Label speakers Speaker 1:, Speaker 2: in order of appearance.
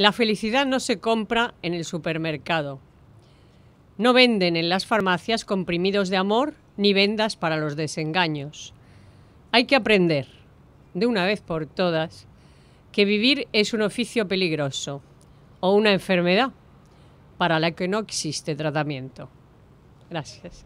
Speaker 1: La felicidad no se compra en el supermercado. No venden en las farmacias comprimidos de amor ni vendas para los desengaños. Hay que aprender, de una vez por todas, que vivir es un oficio peligroso o una enfermedad para la que no existe tratamiento. Gracias.